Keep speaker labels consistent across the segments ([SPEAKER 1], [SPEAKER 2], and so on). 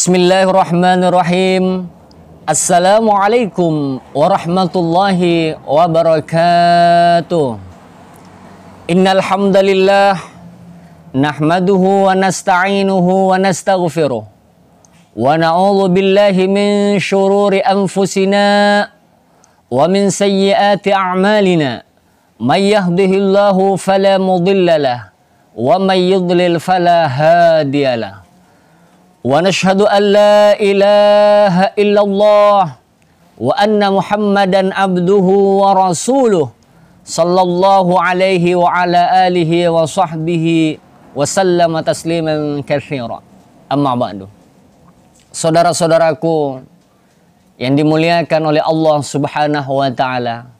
[SPEAKER 1] Bismillahirrahmanirrahim. Assalamualaikum warahmatullahi wabarakatuh. Innal hamdalillah nahmaduhu wa nasta'inuhu wa nastaghfiruh. Wa na'udzu billahi min shururi anfusina wa min sayyiati a'malina. May yahdihillahu fala mudilla lah wa may yudlil fala hadiyalah. ونشهد أن لا إله إلا الله وأن محمدا عبده ورسوله صلى الله عليه وعلى آله وصحبه وسلم تسليما كثيرا أما بعد Saudara-saudaraku yang dimuliakan oleh Allah Subhanahu wa taala.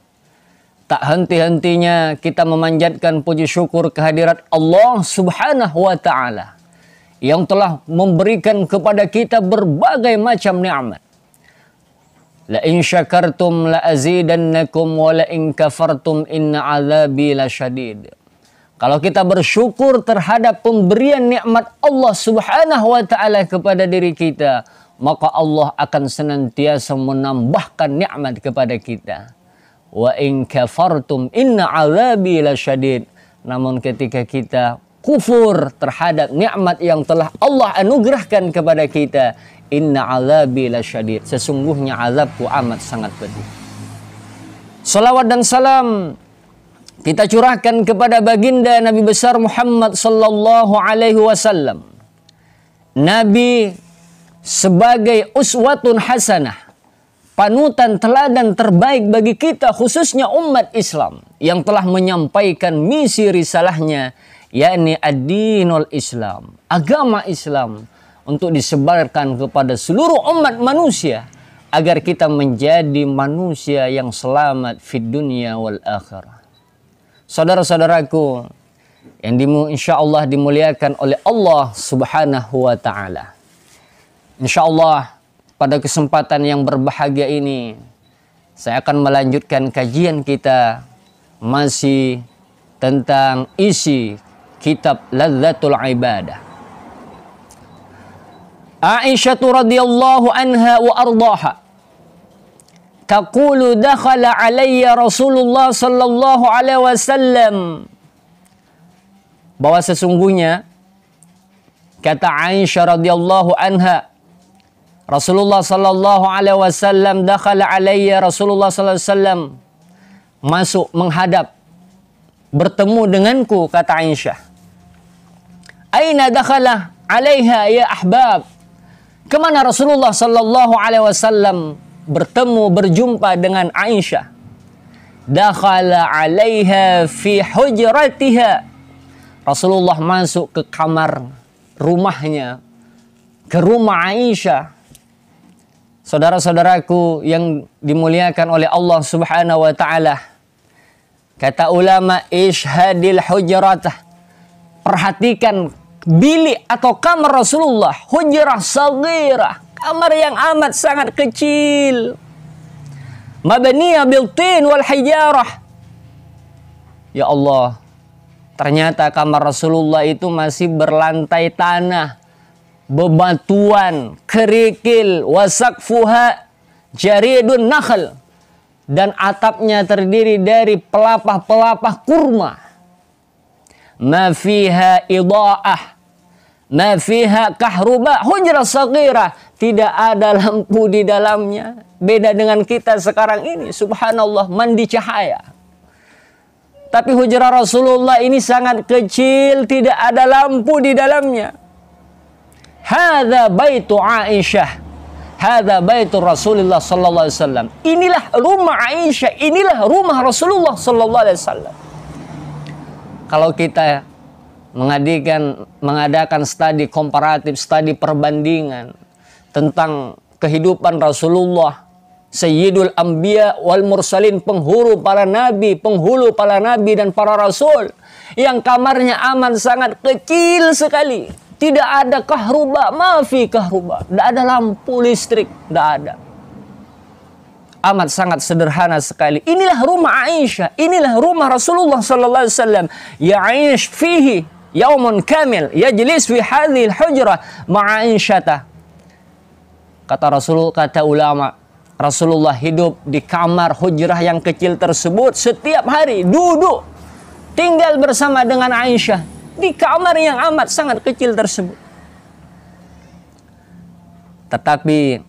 [SPEAKER 1] Tak henti-hentinya kita memanjatkan puji syukur kehadirat Allah Subhanahu wa taala yang telah memberikan kepada kita berbagai macam nikmat. La in syakartum la azidannakum wa la in kafartum inna azabi lasyadid. Kalau kita bersyukur terhadap pemberian nikmat Allah Subhanahu wa taala kepada diri kita, maka Allah akan senantiasa menambahkan nikmat kepada kita. Wa in kafartum inna azabi lasyadid. Namun ketika kita kufur terhadap nikmat yang telah Allah anugerahkan kepada kita. Inna azabi lasyadid. Sesungguhnya azabku amat sangat pedih. Salawat dan salam kita curahkan kepada baginda Nabi besar Muhammad sallallahu alaihi wasallam. Nabi sebagai uswatun hasanah panutan teladan terbaik bagi kita khususnya umat Islam yang telah menyampaikan misi risalahnya yakni ad-dinul Islam, agama Islam untuk disebarkan kepada seluruh umat manusia agar kita menjadi manusia yang selamat di dunia wal akhirah. Saudara-saudaraku yang dimu insyaallah dimuliakan oleh Allah Subhanahu wa taala. Insyaallah pada kesempatan yang berbahagia ini saya akan melanjutkan kajian kita masih tentang isi kitab Ladzatul Ibadah. Aisyah radhiyallahu anha wa ardaha Taqulu dakhala alayya Rasulullah sallallahu alaihi wasallam bahwa sesungguhnya kata Aisyah radhiyallahu anha Rasulullah sallallahu alaihi wasallam dakhala alayya Rasulullah sallallahu alaihi wasallam masuk menghadap bertemu denganku kata Aisyah Aina dakhala alaiha ya ahbab. Kemana Rasulullah sallallahu alaihi wasallam bertemu berjumpa dengan Aisyah? Dakhala alaiha fi hujratiha. Rasulullah masuk ke kamar rumahnya ke rumah Aisyah. Saudara-saudaraku yang dimuliakan oleh Allah Subhanahu wa taala. Kata ulama ishadil hujratah. Perhatikan bilik atau kamar Rasulullah hujrah sagira kamar yang amat sangat kecil mabniyah bil tin wal hijarah ya Allah ternyata kamar Rasulullah itu masih berlantai tanah bebatuan kerikil wasaqfuha jaridun nakhl dan atapnya terdiri dari pelapah-pelapah kurma. fiha idaah Nafiha kahruba hujra sagira. Tidak ada lampu di dalamnya. Beda dengan kita sekarang ini. Subhanallah mandi cahaya. Tapi hujra Rasulullah ini sangat kecil. Tidak ada lampu di dalamnya. Hada baitu Aisyah. Hada baitu Rasulullah sallallahu alaihi wasallam. Inilah rumah Aisyah, inilah rumah Rasulullah sallallahu alaihi wasallam. Kalau kita mengadakan mengadakan studi komparatif, studi perbandingan tentang kehidupan Rasulullah Sayyidul Anbiya wal Mursalin penghulu para nabi, penghulu para nabi dan para rasul yang kamarnya aman sangat kecil sekali. Tidak ada kahruba, maafi kahruba. Tidak ada lampu listrik, tidak ada. Amat sangat sederhana sekali. Inilah rumah Aisyah, inilah rumah Rasulullah sallallahu alaihi wasallam. Ya'ish ya fihi yaumun kamil yajlis fi hadhil hujrah ma'a insyata kata Rasul kata ulama Rasulullah hidup di kamar hujrah yang kecil tersebut setiap hari duduk tinggal bersama dengan Aisyah di kamar yang amat sangat kecil tersebut tetapi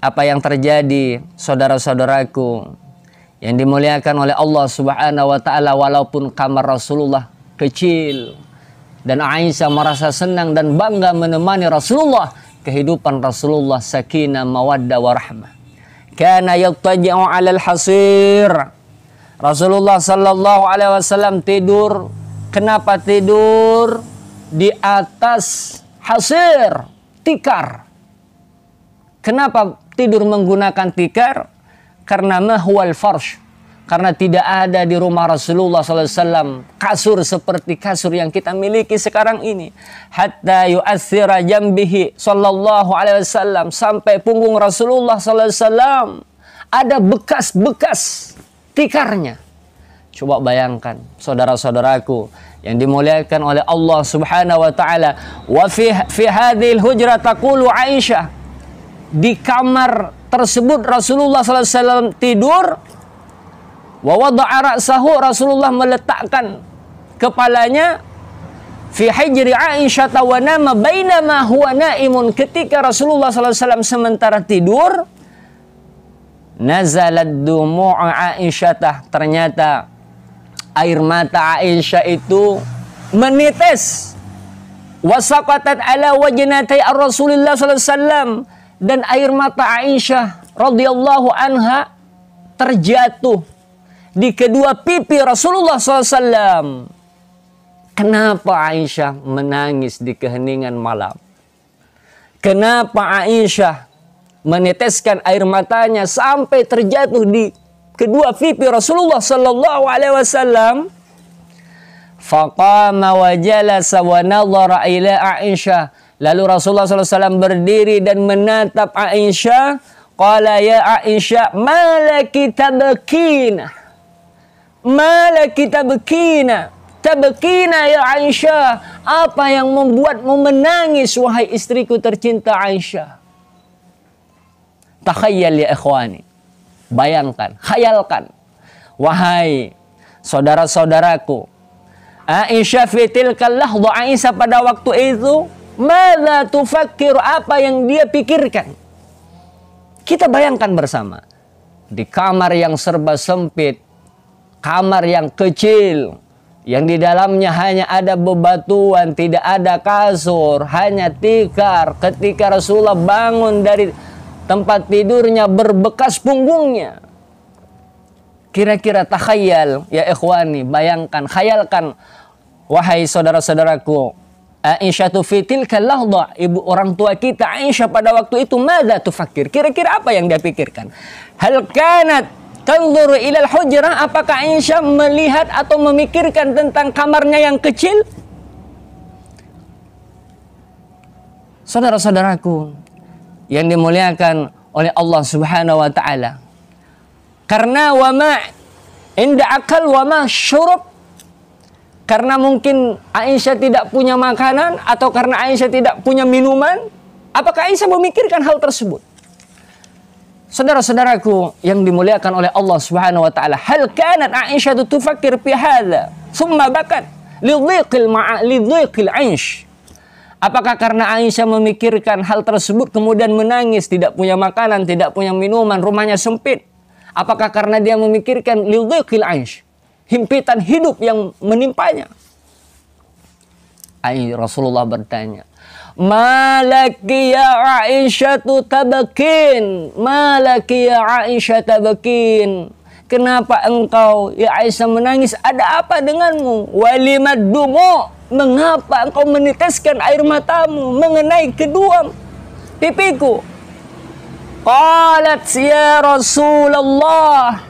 [SPEAKER 1] apa yang terjadi saudara-saudaraku yang dimuliakan oleh Allah Subhanahu wa taala walaupun kamar Rasulullah kecil dan Aisyah merasa senang dan bangga menemani Rasulullah kehidupan Rasulullah sakinah mawaddah warahmah kana yattaji'u 'alal hasir Rasulullah sallallahu alaihi wasallam tidur kenapa tidur di atas hasir tikar kenapa tidur menggunakan tikar karena mahwal farsh karena tidak ada di rumah Rasulullah SAW kasur seperti kasur yang kita miliki sekarang ini. Hatta yu'athira jambihi sallallahu alaihi wasallam. Sampai punggung Rasulullah SAW ada bekas-bekas tikarnya. Coba bayangkan saudara-saudaraku yang dimuliakan oleh Allah Subhanahu wa taala. Wa fi fi hadhil hujra taqulu Aisyah. Di kamar tersebut Rasulullah SAW tidur Wa ra'sahu Rasulullah meletakkan kepalanya fi hijri Aisyah wa nama bainama huwa naimun ketika Rasulullah SAW sementara tidur nazalat dumu'a Aisyah ternyata air mata Aisyah itu menetes wasaqatat ala wajnatai Rasulullah SAW dan air mata Aisyah radhiyallahu anha terjatuh di kedua pipi Rasulullah SAW. Kenapa Aisyah menangis di keheningan malam? Kenapa Aisyah meneteskan air matanya sampai terjatuh di kedua pipi Rasulullah Sallallahu Alaihi Wasallam? Faqama wa jalasa wa ila Aisyah. Lalu Rasulullah SAW berdiri dan menatap Aisyah. Qala ya Aisyah, malaki tabkin. Mala kita bekina. Tabekina ya Aisyah. Apa yang membuatmu menangis wahai istriku tercinta Aisyah. Takhayyal ya ikhwani. Bayangkan, khayalkan. Wahai saudara-saudaraku. Aisyah fitil lahdu Aisyah pada waktu itu. Mala tufakir apa yang dia pikirkan. Kita bayangkan bersama. Di kamar yang serba sempit kamar yang kecil yang di dalamnya hanya ada bebatuan, tidak ada kasur, hanya tikar. Ketika Rasulullah bangun dari tempat tidurnya berbekas punggungnya. Kira-kira takhayal ya ikhwani, bayangkan, khayalkan wahai saudara-saudaraku. Aisyah tu fitil lahda, ibu orang tua kita Aisyah pada waktu itu mada tu fakir. Kira-kira apa yang dia pikirkan? Hal kanat Tanzur ilal hujrah, apakah Aisyah melihat atau memikirkan tentang kamarnya yang kecil? Saudara-saudaraku yang dimuliakan oleh Allah Subhanahu wa taala. Karena wama inda akal wama syurub karena mungkin Aisyah tidak punya makanan atau karena Aisyah tidak punya minuman, apakah Aisyah memikirkan hal tersebut? Saudara-saudaraku yang dimuliakan oleh Allah Subhanahu wa taala, hal kanat Aisyah tufakir fi hadza, summa bakat lidhiqil ma'a lidhiqil 'aish. Apakah karena Aisyah memikirkan hal tersebut kemudian menangis, tidak punya makanan, tidak punya minuman, rumahnya sempit? Apakah karena dia memikirkan lidhiqil 'aish, himpitan hidup yang menimpanya? Aisyah Rasulullah bertanya, Malaki ya Aisyah tu tabakin. Malaki ya Aisyah tabakin. Kenapa engkau ya Aisyah menangis? Ada apa denganmu? Walimat dumu. Mengapa engkau meneteskan air matamu mengenai kedua pipiku? Qalat ya Rasulullah.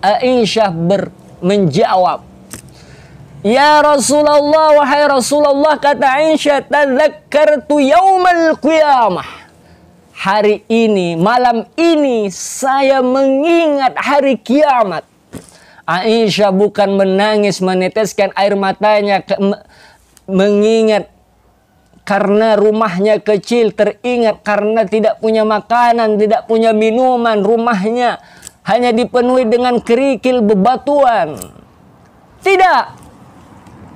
[SPEAKER 1] Aisyah ber menjawab Ya Rasulullah, wahai Rasulullah, kata Aisyah, tazakkartu yaumal qiyamah. Hari ini, malam ini, saya mengingat hari kiamat. Aisyah bukan menangis, meneteskan air matanya, ke, me, mengingat karena rumahnya kecil, teringat karena tidak punya makanan, tidak punya minuman, rumahnya hanya dipenuhi dengan kerikil bebatuan. Tidak,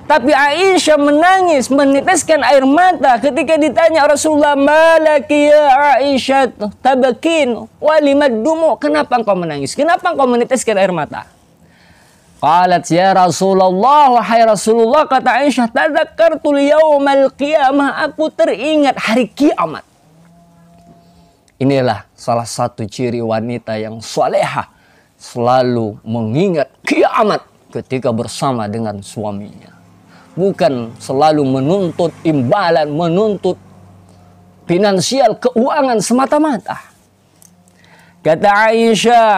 [SPEAKER 1] tapi Aisyah menangis, meneteskan air mata ketika ditanya Rasulullah, Malaki ya Aisyah, tabakin walimat dumu. Kenapa engkau menangis? Kenapa engkau meneteskan air mata? Qalat ya Rasulullah, wahai Rasulullah, kata Aisyah, tadakar yawmal qiyamah, aku teringat hari kiamat. Inilah salah satu ciri wanita yang soleha, selalu mengingat kiamat ketika bersama dengan suaminya bukan selalu menuntut imbalan, menuntut finansial keuangan semata-mata. Kata Aisyah,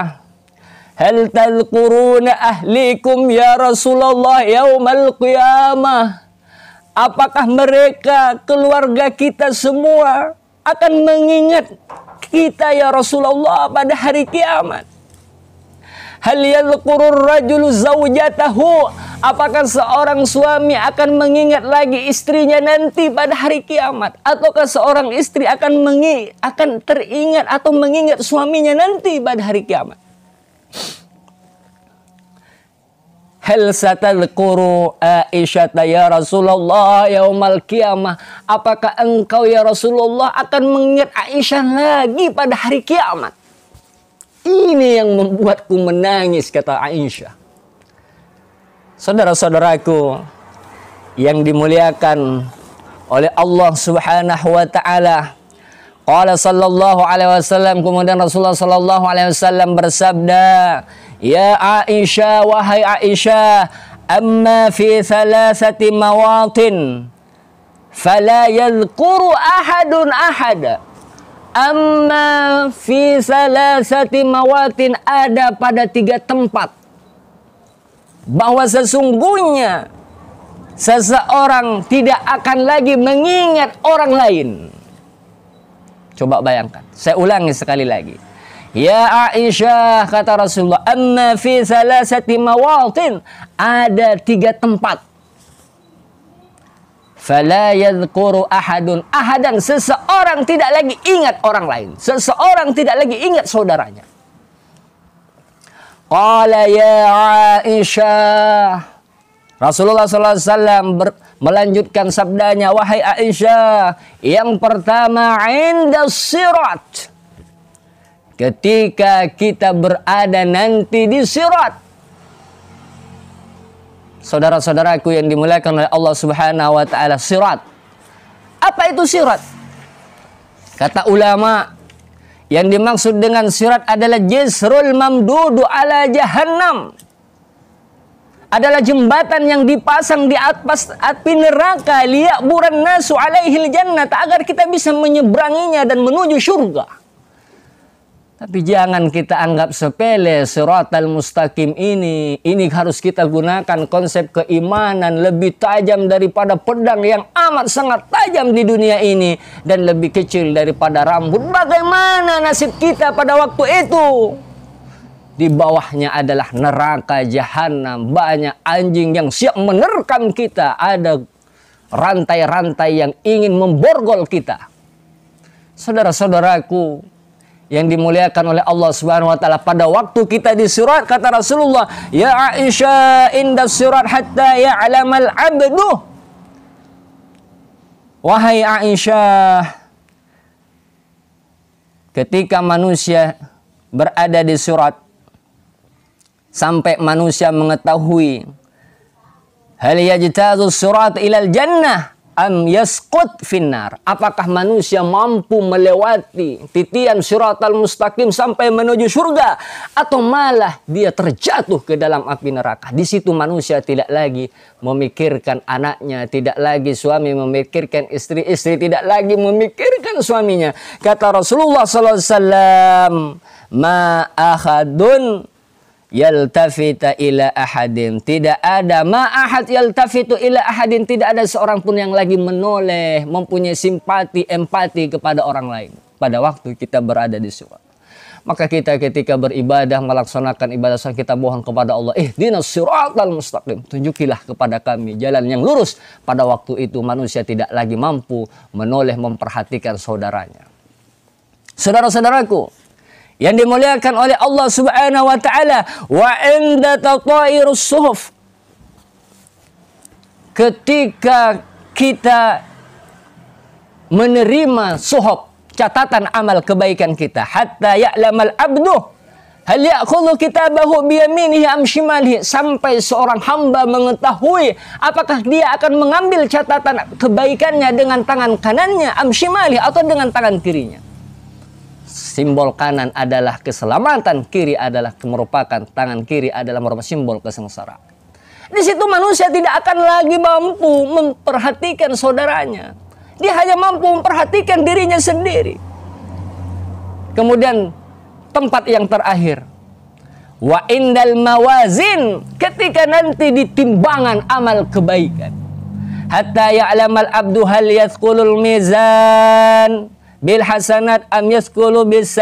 [SPEAKER 1] "Hal talquruna ahlikum ya Rasulullah yaumal qiyamah?" Apakah mereka keluarga kita semua akan mengingat kita ya Rasulullah pada hari kiamat? Hal yadhkurur rajulu zaujatahu? Apakah seorang suami akan mengingat lagi istrinya nanti pada hari kiamat? Ataukah seorang istri akan mengi akan teringat atau mengingat suaminya nanti pada hari kiamat? Hal satadhkuru Aisyata ya Rasulullah yaumal kiamah? Apakah engkau ya Rasulullah akan mengingat Aisyah lagi pada hari kiamat? Ini yang membuatku menangis, kata Aisyah. Saudara-saudaraku yang dimuliakan oleh Allah Subhanahu wa taala. Qala sallallahu alaihi wasallam kemudian Rasulullah sallallahu alaihi wasallam bersabda, "Ya Aisyah wahai Aisyah, amma fi thalathati mawatin fala yadhkuru ahadun ahada." Amma fi salasati mawatin ada pada tiga tempat. Bahwa sesungguhnya seseorang tidak akan lagi mengingat orang lain. Coba bayangkan. Saya ulangi sekali lagi. Ya Aisyah kata Rasulullah, amma fi salasati mawatin ada tiga tempat Fala yadhkuru ahadun ahadan. Seseorang tidak lagi ingat orang lain. Seseorang tidak lagi ingat saudaranya. Qala ya Aisyah. Rasulullah Alaihi Wasallam melanjutkan sabdanya, Wahai Aisyah, yang pertama, Inda sirat. Ketika kita berada nanti di sirat saudara-saudaraku yang dimuliakan oleh Allah Subhanahu wa taala, sirat. Apa itu sirat? Kata ulama, yang dimaksud dengan sirat adalah jisrul mamdudu ala jahannam. Adalah jembatan yang dipasang di atas api neraka liyak buran nasu alaihil jannah agar kita bisa menyeberanginya dan menuju surga. Tapi jangan kita anggap sepele surat al-mustaqim ini. Ini harus kita gunakan konsep keimanan lebih tajam daripada pedang yang amat sangat tajam di dunia ini. Dan lebih kecil daripada rambut. Bagaimana nasib kita pada waktu itu? Di bawahnya adalah neraka jahanam. Banyak anjing yang siap menerkam kita. Ada rantai-rantai yang ingin memborgol kita. Saudara-saudaraku, yang dimuliakan oleh Allah Subhanahu wa taala pada waktu kita di surat kata Rasulullah ya Aisyah inda surat hatta ya'lamal abdu wahai Aisyah ketika manusia berada di surat sampai manusia mengetahui hal yajtazu surat ilal jannah am yasqut finnar apakah manusia mampu melewati titian siratal mustaqim sampai menuju surga atau malah dia terjatuh ke dalam api neraka di situ manusia tidak lagi memikirkan anaknya tidak lagi suami memikirkan istri istri tidak lagi memikirkan suaminya kata Rasulullah sallallahu alaihi wasallam ma ahadun yaltafita ila ahadin tidak ada ma ahad yaltafitu ila ahadin tidak ada seorang pun yang lagi menoleh mempunyai simpati empati kepada orang lain pada waktu kita berada di surga maka kita ketika beribadah melaksanakan ibadah salat kita mohon kepada Allah eh dinas siratal mustaqim tunjukilah kepada kami jalan yang lurus pada waktu itu manusia tidak lagi mampu menoleh memperhatikan saudaranya saudara-saudaraku yang dimuliakan oleh Allah Subhanahu wa taala wa inda tatairus suhuf ketika kita menerima suhuf catatan amal kebaikan kita hatta ya'lamal abdu hal ya'khudhu kitabahu yaminihi am shimalihi sampai seorang hamba mengetahui apakah dia akan mengambil catatan kebaikannya dengan tangan kanannya am shimalihi atau dengan tangan kirinya simbol kanan adalah keselamatan, kiri adalah merupakan tangan kiri adalah merupakan simbol kesengsaraan. Di situ manusia tidak akan lagi mampu memperhatikan saudaranya. Dia hanya mampu memperhatikan dirinya sendiri. Kemudian tempat yang terakhir. Wa indal mawazin ketika nanti ditimbangan amal kebaikan. Hatta ya'lamal abdu hal yadkhulul mizan bil hasanat am yaskulu bis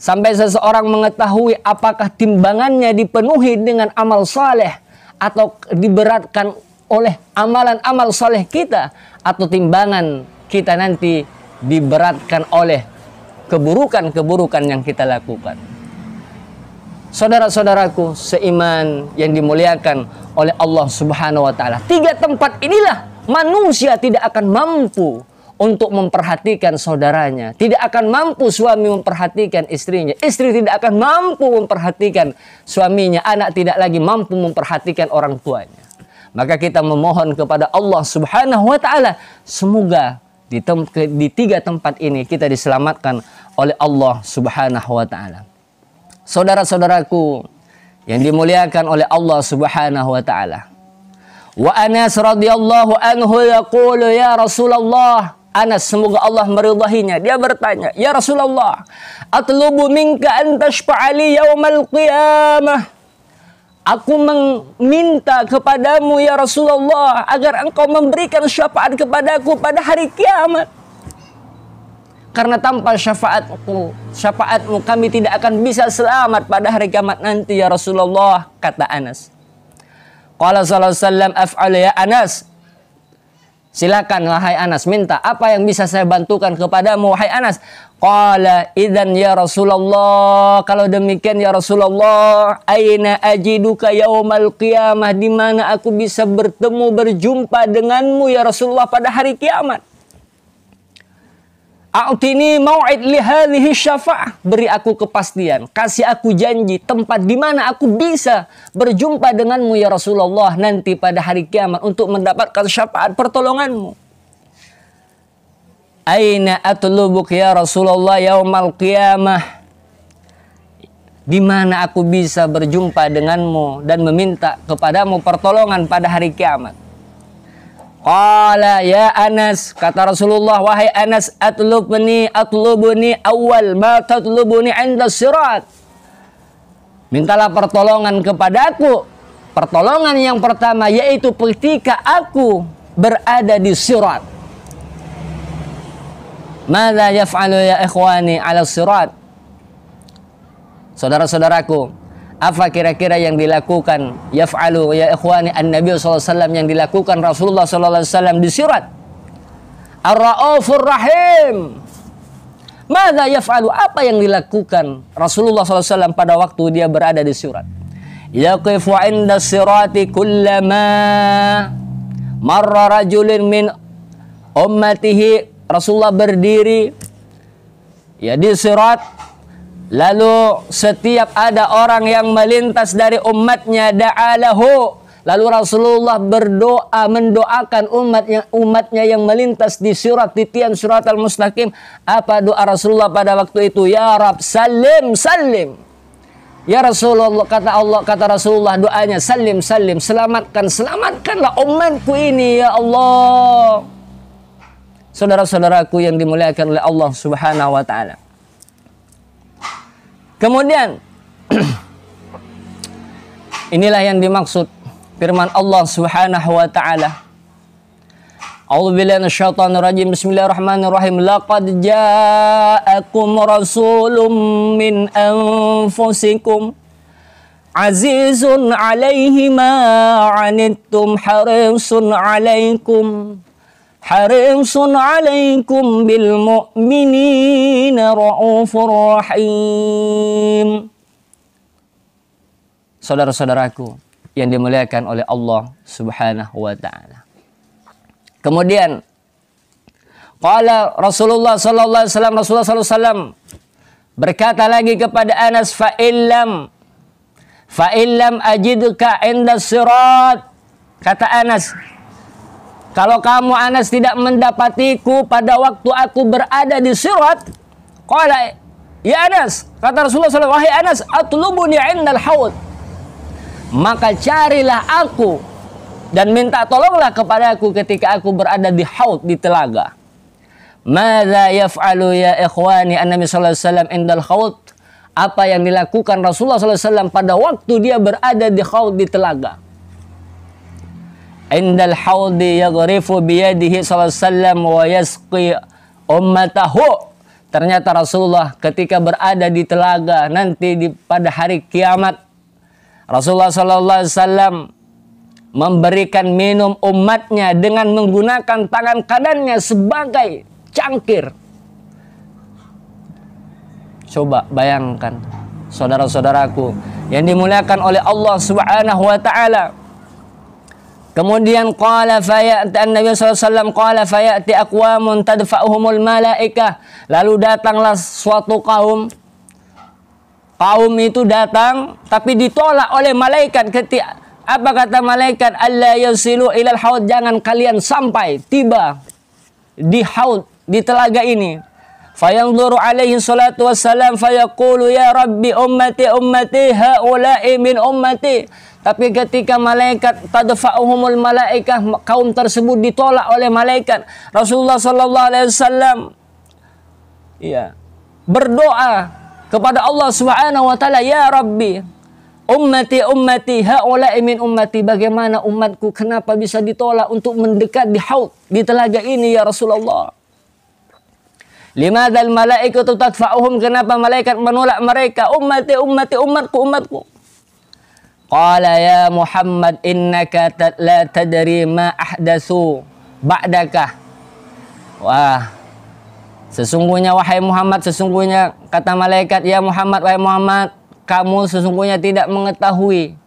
[SPEAKER 1] sampai seseorang mengetahui apakah timbangannya dipenuhi dengan amal soleh atau diberatkan oleh amalan-amal soleh kita atau timbangan kita nanti diberatkan oleh keburukan-keburukan yang kita lakukan. Saudara-saudaraku seiman yang dimuliakan oleh Allah Subhanahu wa taala. Tiga tempat inilah manusia tidak akan mampu untuk memperhatikan saudaranya. Tidak akan mampu suami memperhatikan istrinya. Istri tidak akan mampu memperhatikan suaminya. Anak tidak lagi mampu memperhatikan orang tuanya. Maka kita memohon kepada Allah Subhanahu wa taala semoga di, tem di tiga tempat ini kita diselamatkan oleh Allah Subhanahu wa taala. Saudara-saudaraku yang dimuliakan oleh Allah Subhanahu wa taala. wa anas radhiyallahu anhu yaqulu ya rasulullah Anas semoga Allah meridhahinya dia bertanya ya Rasulullah atlubu minka an tashfa'ali yaumal qiyamah Aku meminta kepadamu ya Rasulullah agar engkau memberikan syafaat kepadaku pada hari kiamat karena tanpa syafaatku syafaatmu kami tidak akan bisa selamat pada hari kiamat nanti ya Rasulullah kata Anas Qala sallallahu alaihi wasallam af'al ya Anas Silakan wahai Anas minta apa yang bisa saya bantukan kepadamu wahai Anas. Qala idan ya Rasulullah kalau demikian ya Rasulullah aina ajiduka yaumal qiyamah di mana aku bisa bertemu berjumpa denganmu ya Rasulullah pada hari kiamat. A'tini mau'id hadhihi syafa'ah. Beri aku kepastian. Kasih aku janji tempat di mana aku bisa berjumpa denganmu ya Rasulullah nanti pada hari kiamat untuk mendapatkan syafaat pertolonganmu. Aina atlubuk ya Rasulullah yaumal qiyamah. Di mana aku bisa berjumpa denganmu dan meminta kepadamu pertolongan pada hari kiamat. Qala ya Anas kata Rasulullah wahai Anas atlubni atlubuni awal ma tatlubuni 'inda sirat Mintalah pertolongan kepadaku pertolongan yang pertama yaitu ketika aku berada di sirat Madza yaf'alu ya ikhwani ala sirat Saudara-saudaraku apa kira-kira yang dilakukan yaf'alu ya ikhwani an-nabi sallallahu alaihi wasallam yang dilakukan Rasulullah sallallahu alaihi wasallam di sirat Ar-Raufur Rahim Mada yaf'alu apa yang dilakukan Rasulullah SAW pada waktu dia berada di surat Yaqifu inda sirati kullama Marra rajulin min ummatihi Rasulullah berdiri Ya di surat Lalu setiap ada orang yang melintas dari umatnya da'alahu. Lalu Rasulullah berdoa mendoakan umatnya umatnya yang melintas di surat titian surat al-mustaqim. Apa doa Rasulullah pada waktu itu? Ya Rab salim salim. Ya Rasulullah kata Allah kata Rasulullah doanya salim salim selamatkan selamatkanlah umatku ini ya Allah. Saudara-saudaraku yang dimuliakan oleh Allah Subhanahu wa taala. Kemudian inilah yang dimaksud firman Allah Subhanahu wa taala. A'udzu billahi minasyaitonir rajim. Bismillahirrahmanirrahim. Laqad ja'akum rasulun min anfusikum azizun 'alaihi ma 'anittum harisun 'alaikum alaikum bil mu'minin ra'ufur rahim. Saudara-saudaraku yang dimuliakan oleh Allah Subhanahu wa taala. Kemudian qala Rasulullah sallallahu alaihi wasallam Rasulullah sallallahu alaihi wasallam berkata lagi kepada Anas fa illam fa illam ajidka inda sirat kata Anas kalau kamu Anas tidak mendapatiku pada waktu aku berada di sirat, qala ya Anas, kata Rasulullah SAW, wahai Anas, atlubuni indal haud. Maka carilah aku dan minta tolonglah kepada aku ketika aku berada di haud di telaga. Mada yaf'alu ya ikhwani an Nabi sallallahu alaihi wasallam indal haud? Apa yang dilakukan Rasulullah SAW pada waktu dia berada di haud di telaga? indal haudi yagrifu biyadihi sallallahu wa yasqi ummatahu ternyata Rasulullah ketika berada di telaga nanti di, pada hari kiamat Rasulullah sallallahu alaihi memberikan minum umatnya dengan menggunakan tangan kanannya sebagai cangkir coba bayangkan saudara-saudaraku yang dimuliakan oleh Allah Subhanahu wa taala Kemudian qala fayati Nabi SAW qala fayati aqwamun tadfa'uhumul malaikah. Lalu datanglah suatu kaum kaum itu datang tapi ditolak oleh malaikat ketika apa kata malaikat Allah yasilu ilal haud jangan kalian sampai tiba di haud di telaga ini fayanzuru alaihi salatu wassalam fayaqulu ya rabbi ummati ummati haula'i min ummati tapi ketika malaikat tadfa'uhumul malaikah kaum tersebut ditolak oleh malaikat. Rasulullah sallallahu alaihi wasallam ya berdoa kepada Allah Subhanahu wa taala, "Ya Rabbi, ummati ummati haula'i min ummati." Bagaimana umatku kenapa bisa ditolak untuk mendekat di haud, di telaga ini ya Rasulullah? lima dal malaikat tadfa'uhum? Kenapa malaikat menolak mereka? Ummati ummati umatku umatku. Qala ya Muhammad innaka la tadri ma ahdasu ba'daka. Wah. Sesungguhnya wahai Muhammad sesungguhnya kata malaikat ya Muhammad wahai Muhammad kamu sesungguhnya tidak mengetahui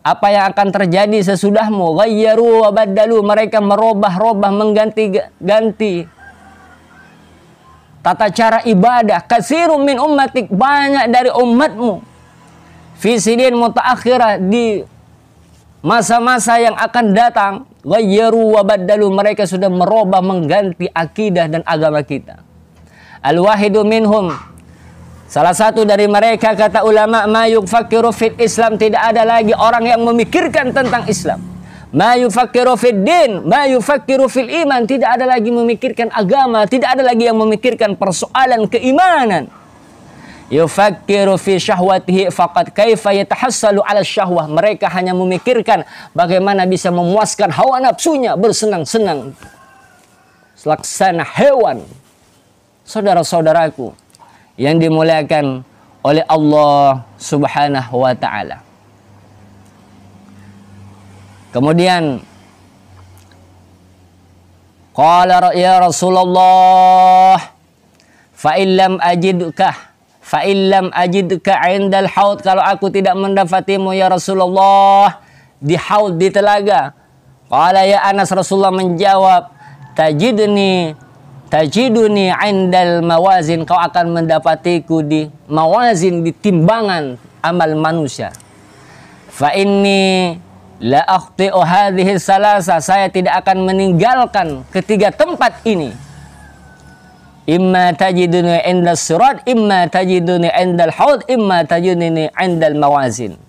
[SPEAKER 1] apa yang akan terjadi sesudahmu ghayyaru wa badalu mereka merubah-rubah mengganti-ganti tata cara ibadah kasirum min ummatik banyak dari umatmu fisidin mutaakhirah di masa-masa yang akan datang ghayyaru wa dalu mereka sudah merubah mengganti akidah dan agama kita al wahidu minhum salah satu dari mereka kata ulama mayuk fakiru fit islam tidak ada lagi orang yang memikirkan tentang islam Mayu fakiru din, mayu fakiru iman. Tidak ada lagi memikirkan agama, tidak ada lagi yang memikirkan persoalan keimanan yufakkiru fi syahwatihi faqad kaifa yatahassalu ala syahwah mereka hanya memikirkan bagaimana bisa memuaskan hawa nafsunya bersenang-senang selaksana hewan saudara-saudaraku yang dimuliakan oleh Allah Subhanahu wa taala kemudian qala ya Rasulullah fa illam ajidkah Fa illam ajidka indal haud kalau aku tidak mendapatimu ya Rasulullah di haud di telaga. Qala ya Anas Rasulullah menjawab, tajidni tajiduni indal mawazin kau akan mendapatiku di mawazin di timbangan amal manusia. Fa inni la akhti'u hadhihi salasa saya tidak akan meninggalkan ketiga tempat ini Imma tajiduni inda surat, imma tajiduni inda haud, imma tajiduni inda mawazin.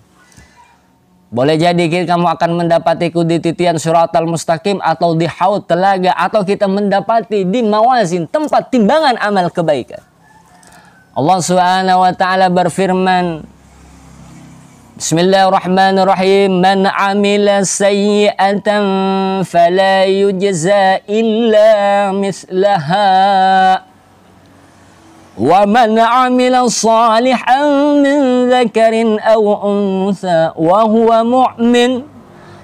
[SPEAKER 1] Boleh jadi kamu akan mendapatiku di titian al mustaqim atau di haud telaga atau kita mendapati di mawazin tempat timbangan amal kebaikan. Allah Subhanahu wa taala berfirman Bismillahirrahmanirrahim Man amila sayyi'atan fala yujza illa mislaha ومن عمل صالحا من ذكر أو أنثى وهو مؤمن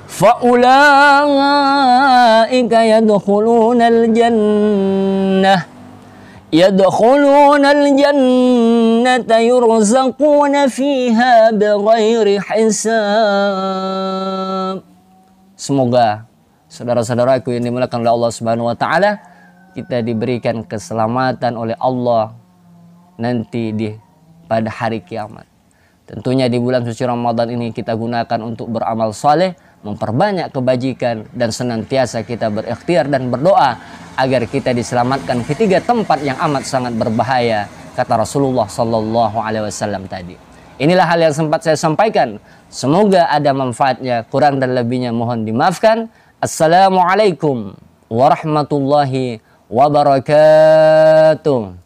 [SPEAKER 1] فأولئك يدخلون الجنة يدخلون الجنة يرزقون فيها بغير حساب Semoga saudara-saudaraku yang dimulakan oleh Allah Subhanahu wa taala kita diberikan keselamatan oleh Allah nanti di pada hari kiamat. Tentunya di bulan suci Ramadan ini kita gunakan untuk beramal soleh, memperbanyak kebajikan, dan senantiasa kita berikhtiar dan berdoa agar kita diselamatkan ketiga tempat yang amat sangat berbahaya, kata Rasulullah Sallallahu Alaihi Wasallam tadi. Inilah hal yang sempat saya sampaikan. Semoga ada manfaatnya. Kurang dan lebihnya mohon dimaafkan. Assalamualaikum warahmatullahi wabarakatuh.